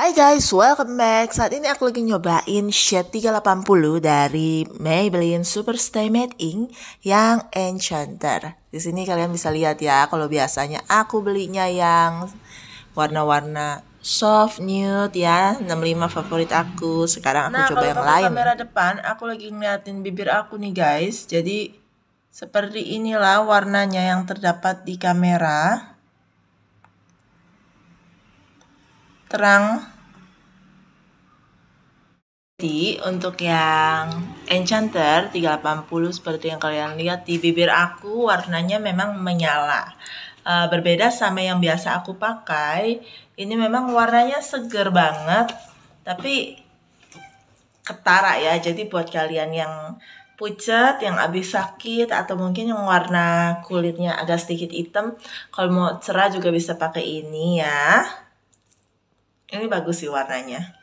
Hai guys, welcome back. Saat ini aku lagi nyobain shade 380 dari Maybelline Superstay Matte Ink yang Enchanter. Di sini kalian bisa lihat ya, kalau biasanya aku belinya yang warna-warna soft nude ya 65 favorit aku sekarang aku nah, coba yang lain Nah, kamera depan aku lagi ngeliatin bibir aku nih guys jadi seperti inilah warnanya yang terdapat di kamera terang jadi untuk yang Enchanter 380 seperti yang kalian lihat di bibir aku warnanya memang menyala. Uh, berbeda sama yang biasa aku pakai, ini memang warnanya seger banget tapi ketara ya. Jadi buat kalian yang pucat, yang habis sakit atau mungkin yang warna kulitnya agak sedikit hitam, kalau mau cerah juga bisa pakai ini ya. Ini bagus sih warnanya.